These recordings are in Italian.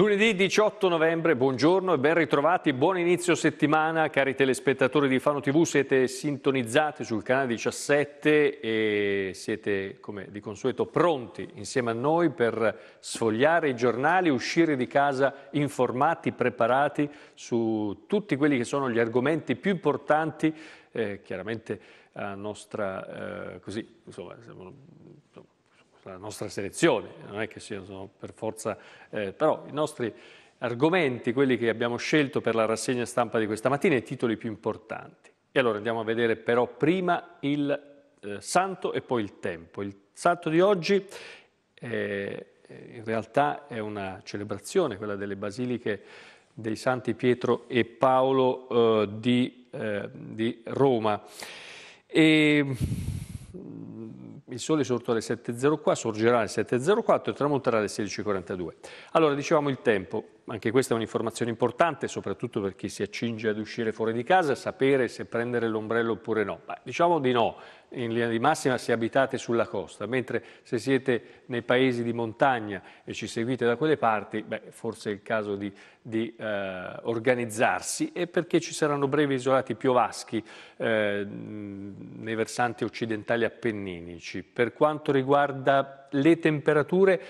Lunedì 18 novembre, buongiorno e ben ritrovati, buon inizio settimana cari telespettatori di Fano TV, siete sintonizzati sul canale 17 e siete come di consueto pronti insieme a noi per sfogliare i giornali, uscire di casa informati, preparati su tutti quelli che sono gli argomenti più importanti, eh, chiaramente a nostra eh, così, insomma, la nostra selezione, non è che siano per forza, eh, però i nostri argomenti, quelli che abbiamo scelto per la rassegna stampa di questa mattina, i titoli più importanti. E allora andiamo a vedere però prima il eh, santo e poi il tempo. Il santo di oggi eh, eh in realtà è una celebrazione, quella delle basiliche dei santi Pietro e Paolo eh, di, eh, di Roma. E il sole sorto alle 7.04, sorgerà alle 7.04 e tramonterà alle 16.42. Allora, dicevamo il tempo, anche questa è un'informazione importante, soprattutto per chi si accinge ad uscire fuori di casa, sapere se prendere l'ombrello oppure no. Ma diciamo di no, in linea di massima se abitate sulla costa, mentre se siete nei paesi di montagna e ci seguite da quelle parti, beh, forse è il caso di, di eh, organizzarsi e perché ci saranno brevi isolati piovaschi eh, nei versanti occidentali appenninici. Per quanto riguarda le temperature,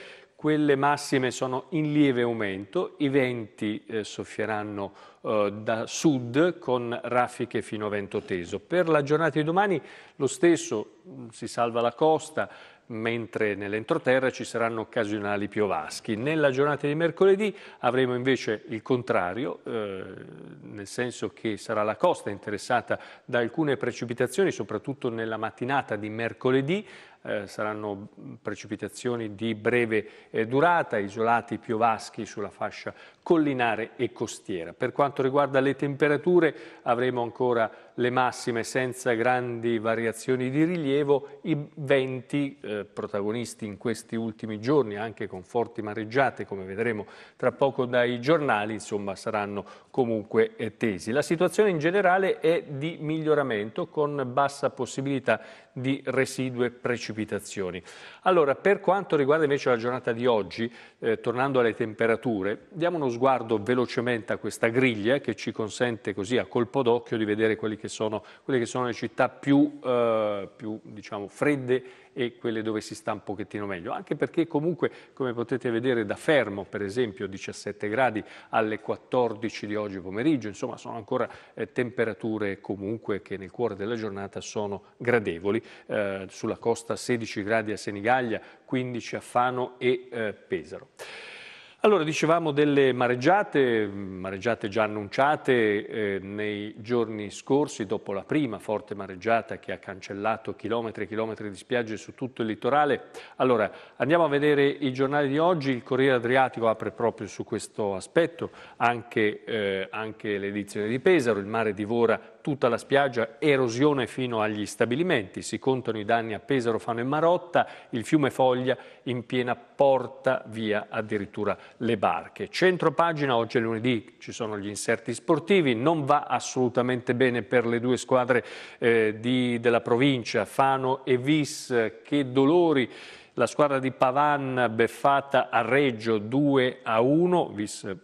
quelle massime sono in lieve aumento, i venti eh, soffieranno eh, da sud con raffiche fino a vento teso. Per la giornata di domani lo stesso, mm, si salva la costa, mentre nell'entroterra ci saranno occasionali piovaschi. Nella giornata di mercoledì avremo invece il contrario, eh, nel senso che sarà la costa interessata da alcune precipitazioni, soprattutto nella mattinata di mercoledì, eh, saranno mm, precipitazioni di breve eh, durata, isolati piovaschi sulla fascia collinare e costiera. Per quanto riguarda le temperature avremo ancora le massime senza grandi variazioni di rilievo, i venti eh, protagonisti in questi ultimi giorni anche con forti mareggiate come vedremo tra poco dai giornali, insomma saranno comunque eh, tesi. La situazione in generale è di miglioramento con bassa possibilità di residue precipitazioni. Allora, per quanto riguarda invece la giornata di oggi, eh, tornando alle temperature, diamo uno sguardo velocemente a questa griglia che ci consente così a colpo d'occhio di vedere che sono, quelle che sono le città più, eh, più diciamo, fredde e quelle dove si sta un pochettino meglio, anche perché comunque come potete vedere da Fermo per esempio 17 gradi alle 14 di oggi pomeriggio, insomma sono ancora eh, temperature comunque che nel cuore della giornata sono gradevoli, eh, sulla costa 16 gradi a Senigallia, 15 a Fano e eh, Pesaro. Allora, dicevamo delle mareggiate, mareggiate già annunciate eh, nei giorni scorsi dopo la prima forte mareggiata che ha cancellato chilometri e chilometri di spiagge su tutto il litorale. Allora, andiamo a vedere i giornali di oggi, il Corriere Adriatico apre proprio su questo aspetto, anche, eh, anche l'edizione di Pesaro, il mare divora tutta la spiaggia erosione fino agli stabilimenti, si contano i danni a Pesaro, Fano e Marotta, il fiume Foglia in piena porta via addirittura le barche. Centro pagina, oggi è lunedì, ci sono gli inserti sportivi, non va assolutamente bene per le due squadre eh, di, della provincia, Fano e Vis, che dolori la squadra di Pavan beffata a Reggio 2 a 1, Vis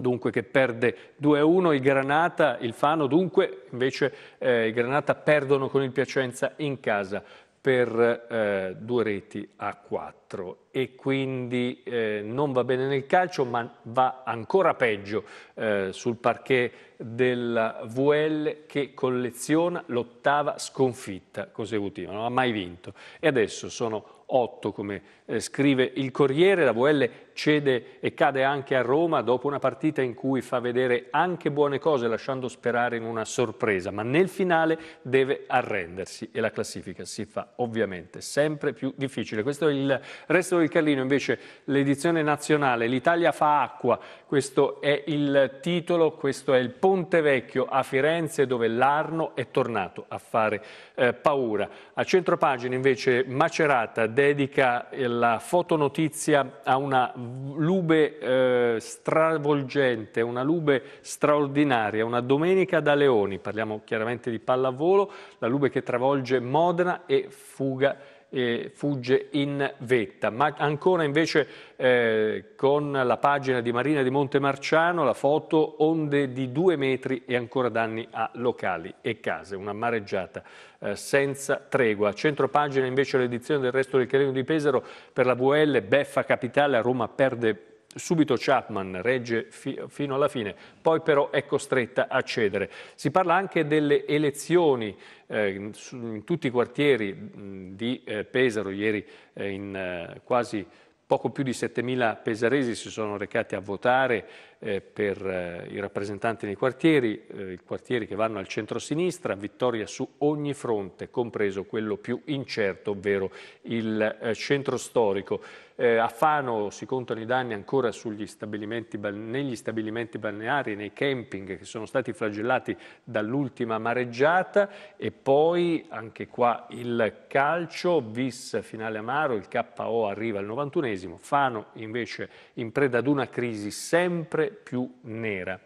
dunque che perde 2-1 il Granata, il Fano dunque invece eh, il Granata perdono con il Piacenza in casa per eh, due reti a 4 e quindi eh, non va bene nel calcio ma va ancora peggio eh, sul parquet della VL che colleziona l'ottava sconfitta consecutiva, non ha mai vinto e adesso sono otto, come eh, scrive il Corriere, la VL cede e cade anche a Roma dopo una partita in cui fa vedere anche buone cose lasciando sperare in una sorpresa, ma nel finale deve arrendersi e la classifica si fa ovviamente sempre più difficile. Questo è il resto il Carlino invece l'edizione nazionale L'Italia fa acqua, questo è il titolo, questo è il Ponte Vecchio a Firenze dove l'Arno è tornato a fare eh, paura. A centropagina invece Macerata dedica la fotonotizia a una lube eh, stravolgente, una lube straordinaria, una domenica da leoni, parliamo chiaramente di pallavolo, la lube che travolge Modena e fuga eh, fugge in vetta. Ma ancora invece eh, con la pagina di Marina di Montemarciano, la foto onde di due metri e ancora danni a locali e case, una mareggiata eh, senza tregua. Centro pagina invece l'edizione del resto del Carino di Pesaro per la VL, Beffa Capitale, a Roma perde Subito Chapman regge fi fino alla fine, poi però è costretta a cedere. Si parla anche delle elezioni eh, in tutti i quartieri mh, di eh, Pesaro, ieri eh, in eh, quasi poco più di 7.000 pesaresi si sono recati a votare eh, per eh, i rappresentanti nei quartieri, eh, i quartieri che vanno al centro-sinistra, vittoria su ogni fronte, compreso quello più incerto, ovvero il eh, centro storico. Eh, a Fano si contano i danni ancora stabilimenti, negli stabilimenti balneari, nei camping che sono stati flagellati dall'ultima mareggiata e poi anche qua il calcio, vis finale amaro, il KO arriva al 91esimo, Fano invece in preda ad una crisi sempre più nera.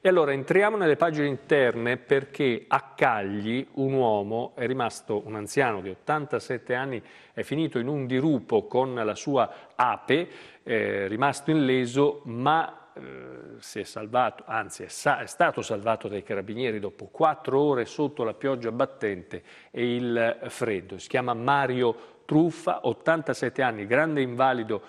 E allora entriamo nelle pagine interne perché a Cagli un uomo è rimasto, un anziano di 87 anni, è finito in un dirupo con la sua ape, è eh, rimasto illeso ma eh, si è salvato, anzi è, sa- è, stato salvato dai carabinieri dopo quattro ore sotto la pioggia battente e il freddo. Si chiama Mario Truffa, 87 anni, grande invalido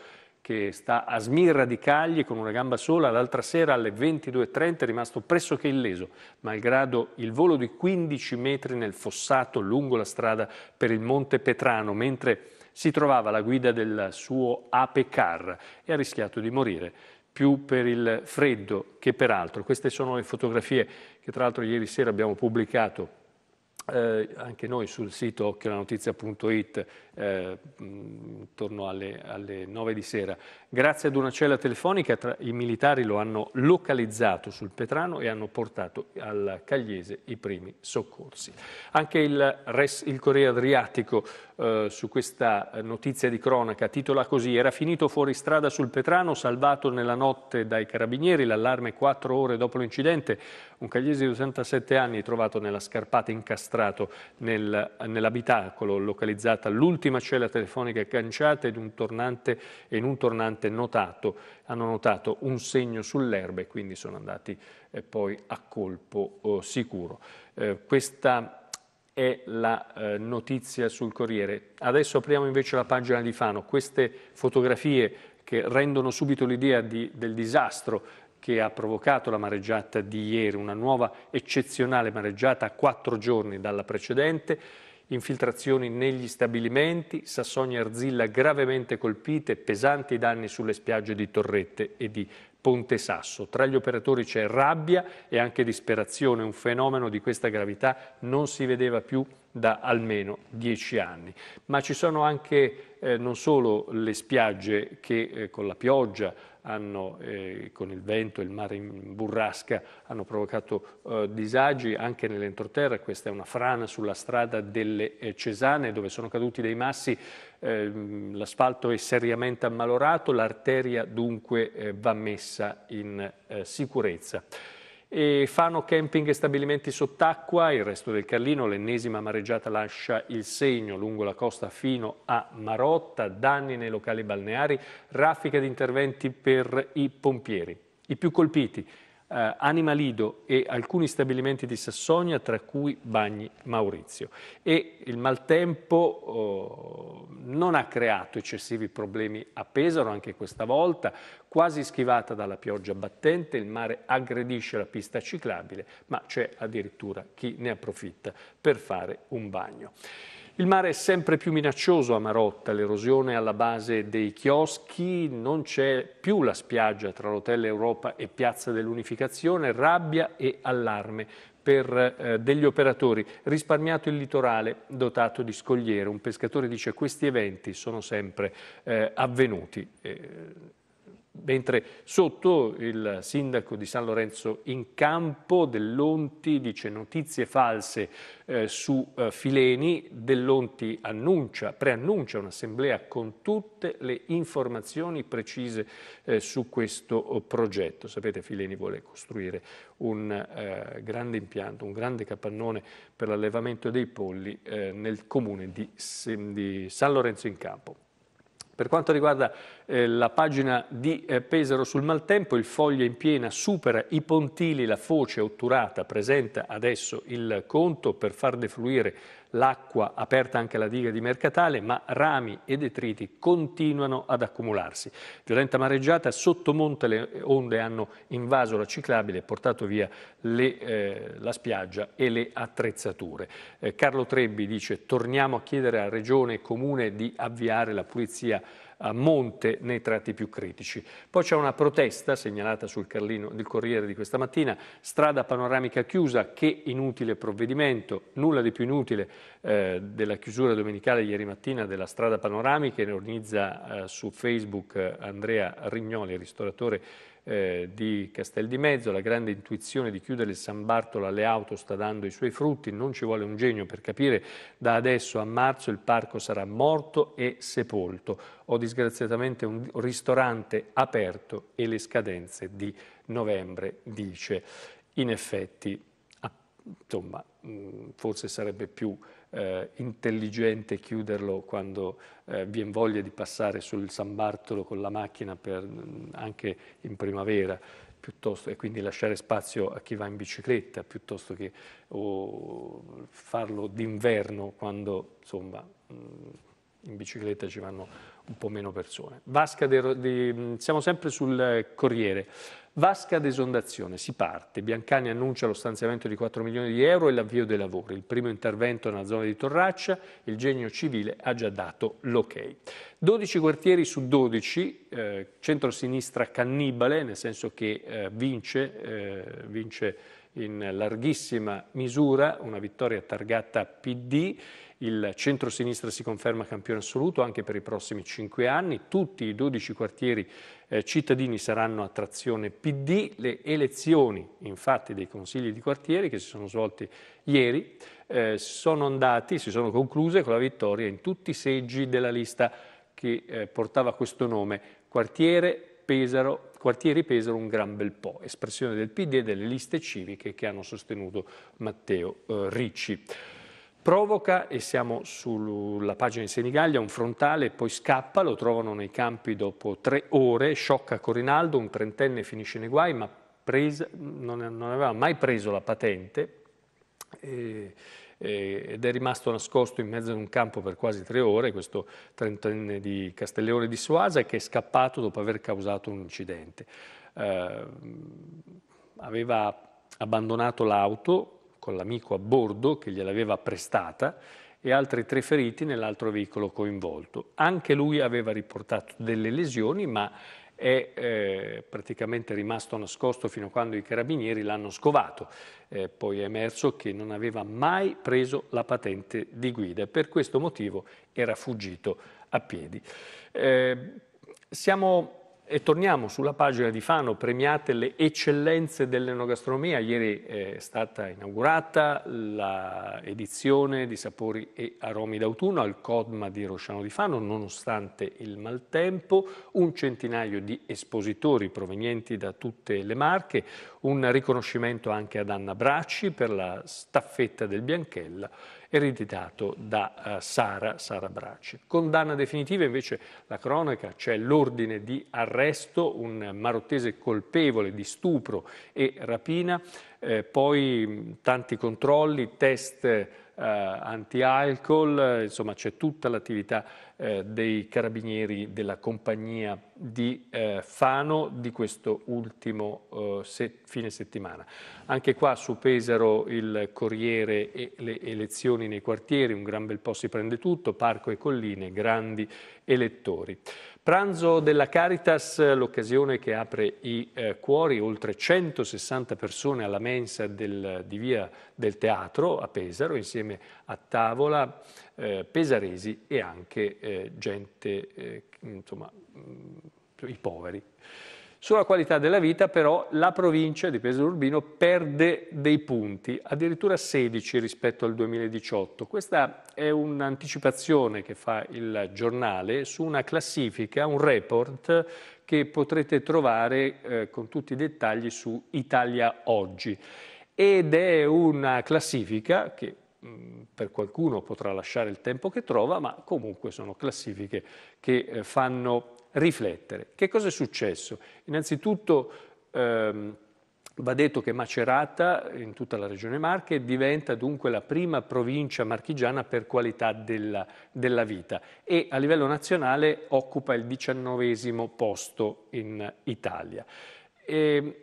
che sta a Smirra di Cagli con una gamba sola, l'altra sera alle 22.30 è rimasto pressoché illeso, malgrado il volo di 15 metri nel fossato lungo la strada per il Monte Petrano, mentre si trovava alla guida del suo ape car e ha rischiato di morire più per il freddo che per altro. Queste sono le fotografie che tra l'altro ieri sera abbiamo pubblicato eh, anche noi sul sito occhiolanotizia.it eh, mm, intorno alle, alle, 9 di sera. Grazie ad una cella telefonica tra, i militari lo hanno localizzato sul Petrano e hanno portato al Cagliese i primi soccorsi. Anche il, res, il Corriere Adriatico eh, su questa eh, notizia di cronaca, titola così Era finito fuori strada sul Petrano, salvato nella notte dai carabinieri, l'allarme quattro ore dopo l'incidente, un cagliese di 87 anni trovato nella scarpata incastrato nel, nell'abitacolo, localizzata l'ultima cella telefonica ganciata ed un tornante, in un tornante notato, hanno notato un segno sull'erba e quindi sono andati eh, poi a colpo oh, eh, sicuro. questa è la eh, notizia sul Corriere. Adesso apriamo invece la pagina di Fano. Queste fotografie che rendono subito l'idea di, del disastro che ha provocato la mareggiata di ieri, una nuova eccezionale mareggiata a quattro giorni dalla precedente, infiltrazioni negli stabilimenti, Sassonia e Arzilla gravemente colpite, pesanti danni sulle spiagge di Torrette e di Ponte Sasso. Tra gli operatori c'è rabbia e anche disperazione, un fenomeno di questa gravità non si vedeva più da almeno dieci anni. Ma ci sono anche eh, non solo le spiagge che eh, con la pioggia hanno, eh, con il vento e il mare in burrasca hanno provocato eh, disagi anche nell'entroterra. Questa è una frana sulla strada delle eh, Cesane dove sono caduti dei massi, ehm, l'asfalto è seriamente ammalorato, l'arteria dunque eh, va messa in eh, sicurezza e fanno camping e stabilimenti sott'acqua, il resto del Carlino, l'ennesima mareggiata lascia il segno lungo la costa fino a Marotta, danni nei locali balneari, raffica di interventi per i pompieri. I più colpiti eh, Anima Lido e alcuni stabilimenti di Sassonia, tra cui Bagni Maurizio. E il maltempo oh, non ha creato eccessivi problemi a Pesaro, anche questa volta, quasi schivata dalla pioggia battente, il mare aggredisce la pista ciclabile, ma c'è addirittura chi ne approfitta per fare un bagno. Il mare è sempre più minaccioso a Marotta, l'erosione alla base dei chioschi, non c'è più la spiaggia tra l'Hotel Europa e Piazza dell'Unificazione, rabbia e allarme per eh, degli operatori, risparmiato il litorale dotato di scogliere. Un pescatore dice che questi eventi sono sempre eh, avvenuti. Eh, mentre sotto il sindaco di San Lorenzo in campo dell'Onti dice notizie false eh, su eh, Fileni, dell'Onti preannuncia un'assemblea con tutte le informazioni precise eh, su questo progetto. Sapete Fileni vuole costruire un eh, grande impianto, un grande capannone per l'allevamento dei polli eh, nel comune di, di San Lorenzo in campo. Per quanto riguarda eh, la pagina di eh, Pesaro sul maltempo, il foglio in piena supera i pontili, la foce otturata presenta adesso il conto per far defluire l'acqua aperta anche la diga di Mercatale, ma rami e detriti continuano ad accumularsi. Violenta mareggiata, sottomonte le onde hanno invaso la ciclabile e portato via le, eh, la spiaggia e le attrezzature. Eh, Carlo Trebbi dice torniamo a chiedere alla Regione e Comune di avviare la pulizia a monte nei tratti più critici. Poi c'è una protesta segnalata sul Carlino del Corriere di questa mattina, strada panoramica chiusa, che inutile provvedimento, nulla di più inutile eh, della chiusura domenicale ieri mattina della strada panoramica che organizza eh, su Facebook eh, Andrea Rignoli, ristoratore eh, di Castel di Mezzo, la grande intuizione di chiudere il San Bartolo alle auto sta dando i suoi frutti, non ci vuole un genio per capire, da adesso a marzo il parco sarà morto e sepolto, ho disgraziatamente un ristorante aperto e le scadenze di novembre, dice. In effetti, insomma, mm, forse sarebbe più eh, intelligente chiuderlo quando eh, viene voglia di passare sul San Bartolo con la macchina per, mm, anche in primavera piuttosto, e quindi lasciare spazio a chi va in bicicletta piuttosto che oh, farlo d'inverno quando insomma... Mh, mm, in bicicletta ci vanno un po' meno persone. De, di, siamo sempre sul Corriere. Vasca d'esondazione, si parte. Biancani annuncia lo stanziamento di 4 milioni di euro e l'avvio dei lavori. Il primo intervento nella zona di Torraccia, il genio civile ha già dato l'ok. 12 quartieri su 12, eh, centrosinistra cannibale, nel senso che eh, vince, eh, vince in larghissima misura, una vittoria targata PD il centro-sinistra si conferma campione assoluto anche per i prossimi cinque anni. Tutti i 12 quartieri eh, cittadini saranno a trazione PD. Le elezioni, infatti, dei consigli di quartiere che si sono svolte ieri eh, sono andati, si sono concluse con la vittoria in tutti i seggi della lista che eh, portava questo nome, quartiere Pesaro, quartieri Pesaro un gran bel po', espressione del PD e delle liste civiche che hanno sostenuto Matteo eh, Ricci provoca e siamo sulla pagina di Senigallia, un frontale, poi scappa, lo trovano nei campi dopo tre ore, sciocca Corinaldo, un trentenne finisce nei guai, ma presa, non, non, aveva mai preso la patente e, e, ed è rimasto nascosto in mezzo ad un campo per quasi tre ore, questo trentenne di Castelleone di Suasa che è scappato dopo aver causato un incidente. Eh, aveva abbandonato l'auto, con l'amico a bordo che gliel'aveva prestata e altri tre feriti nell'altro veicolo coinvolto. Anche lui aveva riportato delle lesioni, ma è eh, praticamente rimasto nascosto fino a quando i carabinieri l'hanno scovato. Eh, poi è emerso che non aveva mai preso la patente di guida e per questo motivo era fuggito a piedi. Eh, siamo e torniamo sulla pagina di Fano, premiate le eccellenze dell'enogastronomia. Ieri è stata inaugurata l'edizione di sapori e aromi d'autunno al Codma di Rosciano di Fano, nonostante il maltempo, un centinaio di espositori provenienti da tutte le marche, un riconoscimento anche ad Anna Bracci per la staffetta del Bianchella ereditato da eh, Sara, Sara Bracci. Condanna definitiva invece la cronaca, c'è cioè l'ordine di arresto, un marottese colpevole di stupro e rapina, eh, poi tanti controlli, test eh, anti-alcol, insomma c'è tutta l'attività eh, dei carabinieri della compagnia di eh, Fano di questo ultimo eh, se fine settimana. Anche qua su Pesaro il Corriere e le elezioni nei quartieri, un gran bel po' si prende tutto, parco e colline, grandi elettori. Pranzo della Caritas, l'occasione che apre i eh, cuori, oltre 160 persone alla mensa del, di via del teatro a Pesaro, insieme a tavola eh, pesaresi e anche eh, gente, eh, insomma, mh, mm, i poveri. Sulla qualità della vita però la provincia di Pesaro Urbino perde dei punti, addirittura 16 rispetto al 2018. Questa è un'anticipazione che fa il giornale su una classifica, un report che potrete trovare eh, con tutti i dettagli su Italia Oggi. Ed è una classifica che per qualcuno potrà lasciare il tempo che trova, ma comunque sono classifiche che eh, fanno riflettere. Che cosa è successo? Innanzitutto ehm, va detto che Macerata, in tutta la regione Marche, diventa dunque la prima provincia marchigiana per qualità della, della vita e a livello nazionale occupa il diciannovesimo posto in Italia. E, ehm,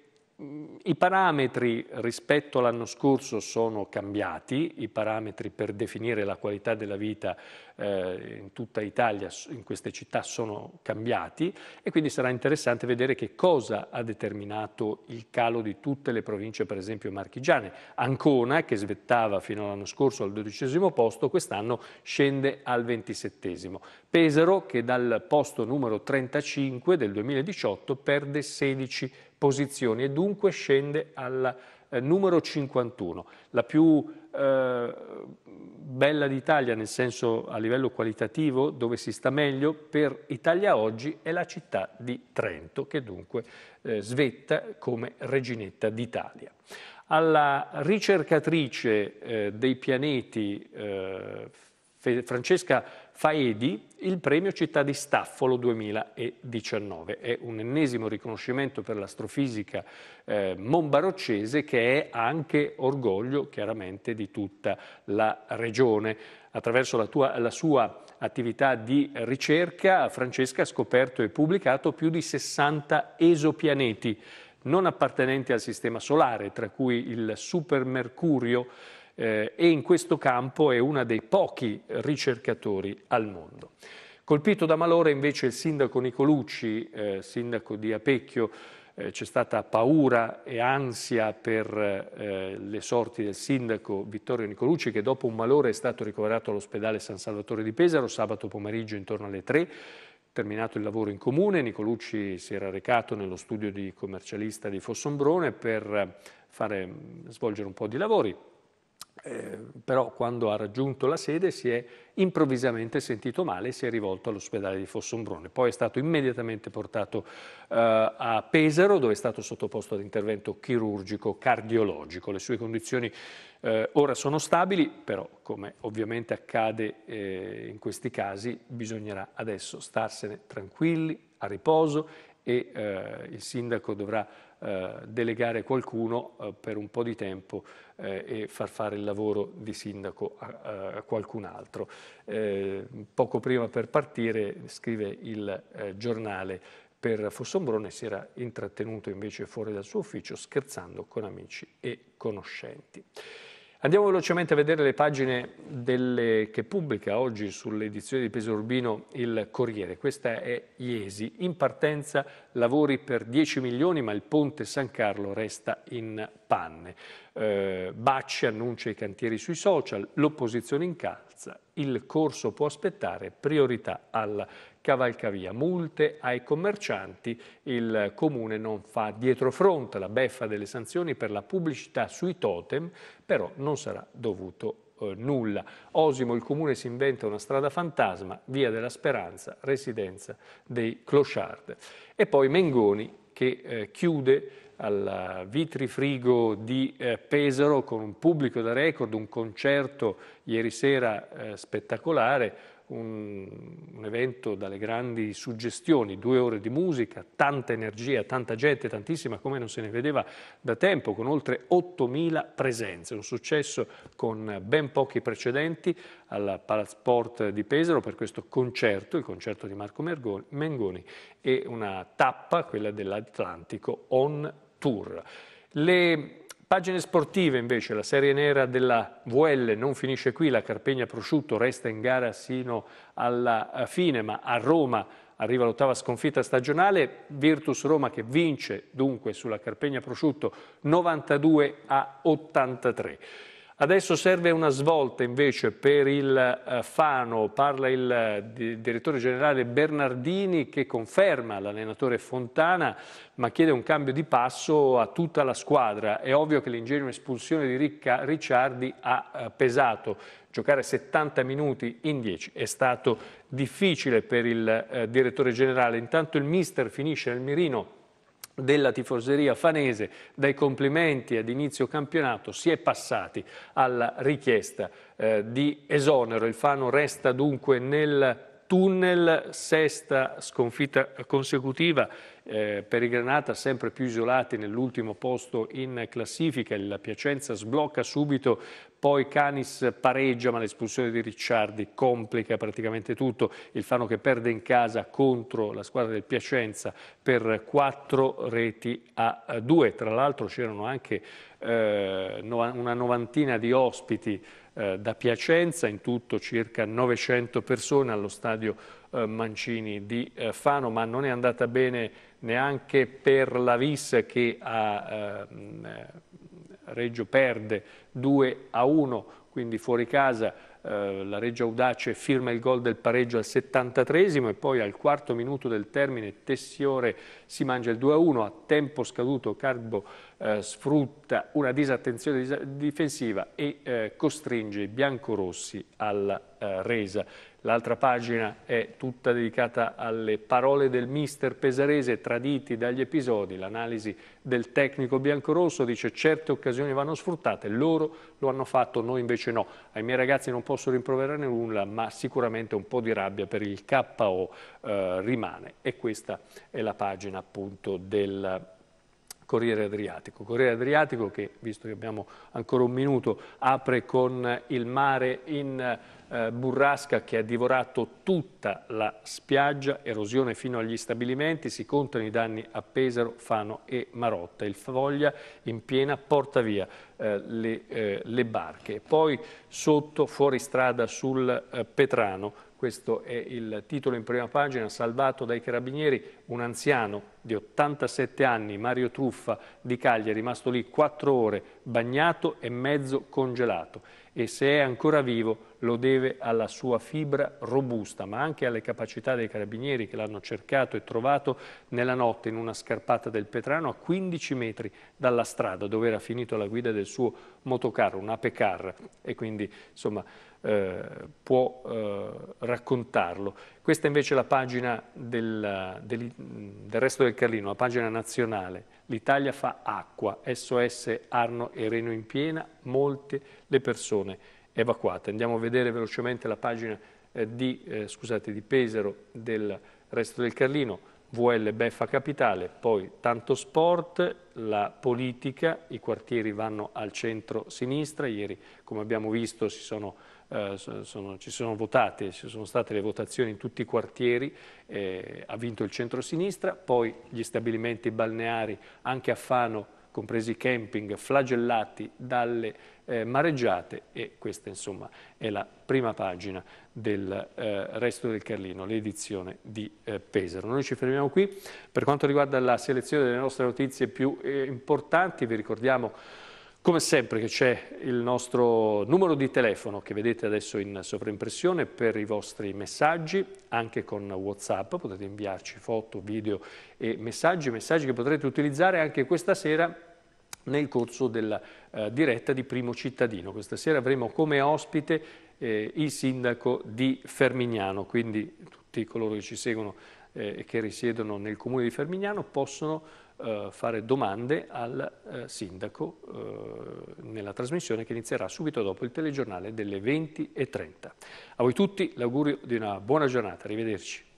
i parametri rispetto all'anno scorso sono cambiati, i parametri per definire la qualità della vita eh, in tutta Italia, in queste città, sono cambiati e quindi sarà interessante vedere che cosa ha determinato il calo di tutte le province, per esempio marchigiane. Ancona, che svettava fino all'anno scorso al dodicesimo posto, quest'anno scende al ventisettesimo. Pesaro, che dal posto numero 35 del 2018 perde 16 punti posizioni e dunque scende al eh, numero 51, la più eh, bella d'Italia nel senso a livello qualitativo dove si sta meglio per Italia oggi è la città di Trento che dunque eh, svetta come reginetta d'Italia alla ricercatrice eh, dei pianeti eh, Francesca Faedi il premio Città di Staffolo 2019. È un ennesimo riconoscimento per l'astrofisica eh, monbaroccese che è anche orgoglio chiaramente di tutta la regione. Attraverso la, tua, la sua attività di ricerca Francesca ha scoperto e pubblicato più di 60 esopianeti non appartenenti al Sistema Solare, tra cui il Supermercurio, eh, e in questo campo è uno dei pochi ricercatori al mondo. Colpito da malore invece il sindaco Nicolucci, eh, sindaco di Apecchio, eh, c'è stata paura e ansia per eh, le sorti del sindaco Vittorio Nicolucci che dopo un malore è stato ricoverato all'ospedale San Salvatore di Pesaro sabato pomeriggio intorno alle 3. Terminato il lavoro in comune, Nicolucci si era recato nello studio di commercialista di Fossombrone per eh, fare, mm, svolgere un po' di lavori, eh, però quando ha raggiunto la sede si è improvvisamente sentito male e si è rivolto all'ospedale di Fossombrone. Poi è stato immediatamente portato eh, a Pesaro dove è stato sottoposto ad intervento chirurgico cardiologico. Le sue condizioni eh, ora sono stabili, però come ovviamente accade eh, in questi casi bisognerà adesso starsene tranquilli, a riposo e eh, il sindaco dovrà eh, delegare qualcuno eh, per un po' di tempo eh, e far fare il lavoro di sindaco a, a qualcun altro. poco prima per partire scrive il giornale per Fossombrone si era intrattenuto invece fuori dal suo ufficio scherzando con amici e conoscenti. Andiamo velocemente a vedere le pagine delle, che pubblica oggi sull'edizione di Peso Urbino il Corriere. Questa è Iesi. In partenza lavori per 10 milioni, ma il ponte San Carlo resta in panne. Eh, Bacci annuncia i cantieri sui social, l'opposizione incalza, il corso può aspettare, priorità alla cavalcavia. Multe ai commercianti, il comune non fa dietrofront la beffa delle sanzioni per la pubblicità sui totem, però non sarà dovuto eh, nulla. Osimo il comune si inventa una strada fantasma, via della Speranza, residenza dei Clochard. E poi Mengoni che eh, chiude al Vitrifrigo di eh, Pesaro con un pubblico da record, un concerto ieri sera eh, spettacolare un, un evento dalle grandi suggestioni, due ore di musica, tanta energia, tanta gente, tantissima come non se ne vedeva da tempo, con oltre 8.000 presenze, un successo con ben pochi precedenti al Palasport di Pesaro per questo concerto, il concerto di Marco Mengoni e una tappa, quella dell'Atlantico On Tour. Le Pagine sportive invece, la serie nera della VL non finisce qui, la Carpegna Prosciutto resta in gara sino alla eh, fine, ma a Roma arriva l'ottava sconfitta stagionale, Virtus Roma che vince dunque sulla Carpegna Prosciutto 92 a 83. Adesso serve una svolta invece per il eh, Fano, parla il eh, direttore generale Bernardini che conferma l'allenatore Fontana ma chiede un cambio di passo a tutta la squadra. È ovvio che l'ingenua espulsione di Ricca, Ricciardi ha eh, pesato. Giocare 70 minuti in 10 è stato difficile per il direttore generale. Intanto il mister finisce nel mirino della tifoseria fanese dai complimenti ad inizio campionato si è passati alla richiesta eh, di esonero. Il Fano resta dunque nel tunnel, sesta sconfitta consecutiva eh, per i Granata sempre più isolati nell'ultimo posto in classifica, la Piacenza sblocca subito, poi Canis pareggia ma l'espulsione di Ricciardi complica praticamente tutto, il Fano che perde in casa contro la squadra del Piacenza per quattro reti a due, tra l'altro c'erano anche eh, una novantina di ospiti eh, da Piacenza, in tutto circa 900 persone allo stadio eh, Mancini di eh, Fano, ma non è andata bene neanche per la Vis che a ehm, eh, Reggio perde 2 a 1, quindi fuori casa eh, la Reggio Audace firma il gol del pareggio al 73 e poi al quarto minuto del termine Tessiore si mangia il 2-1, a tempo scaduto Carbo eh, sfrutta una disattenzione difensiva e eh, costringe i biancorossi alla eh, resa. L'altra pagina è tutta dedicata alle parole del mister Pesarese traditi dagli episodi. L'analisi del tecnico biancorosso dice certe occasioni vanno sfruttate, loro lo hanno fatto, noi invece no. Ai miei ragazzi non posso rimproverare nulla, ma sicuramente un po' di rabbia per il KO eh, rimane. E questa è la pagina appunto del Corriere Adriatico. Corriere Adriatico che, visto che abbiamo ancora un minuto, apre con il mare in eh, burrasca che ha divorato tutta la spiaggia, erosione fino agli stabilimenti, si contano i danni a Pesaro, Fano e Marotta. Il Foglia in piena porta via eh, le, eh, le, barche. Poi sotto, fuori strada sul eh, Petrano, questo è il titolo in prima pagina, salvato dai carabinieri, un anziano di 87 anni, Mario Truffa di Caglia, è rimasto lì 4 ore, bagnato e mezzo congelato. E se è ancora vivo lo deve alla sua fibra robusta, ma anche alle capacità dei carabinieri che l'hanno cercato e trovato nella notte in una scarpata del Petrano a 15 metri dalla strada dove era finito la guida del suo motocarro, un apecar, e quindi insomma eh, può eh, raccontarlo. Questa invece è la pagina del, del, del, resto del Carlino, la pagina nazionale. L'Italia fa acqua, SOS Arno e Reno in piena, molte le persone evacuate. Andiamo a vedere velocemente la pagina eh, di, eh, scusate, di Pesaro del resto del Carlino. VL Beffa Capitale, poi tanto sport, la politica, i quartieri vanno al centro-sinistra, ieri come abbiamo visto si sono eh, sono, ci sono votate, ci sono state le votazioni in tutti i quartieri, eh, ha vinto il centro-sinistra, poi gli stabilimenti balneari anche a Fano, compresi i camping, flagellati dalle eh, mareggiate e questa insomma è la prima pagina del eh, Resto del Carlino, l'edizione di eh, Pesaro. Noi ci fermiamo qui, per quanto riguarda la selezione delle nostre notizie più eh, importanti vi ricordiamo come sempre che c'è il nostro numero di telefono che vedete adesso in sovraimpressione per i vostri messaggi, anche con Whatsapp, potete inviarci foto, video e messaggi, messaggi che potrete utilizzare anche questa sera nel corso della eh, diretta di Primo Cittadino. Questa sera avremo come ospite eh, il sindaco di Fermignano, quindi tutti coloro che ci seguono eh, e eh, che risiedono nel comune di Fermignano possono eh, fare domande al eh, sindaco eh, nella trasmissione che inizierà subito dopo il telegiornale delle 20.30. A voi tutti l'augurio di una buona giornata, arrivederci.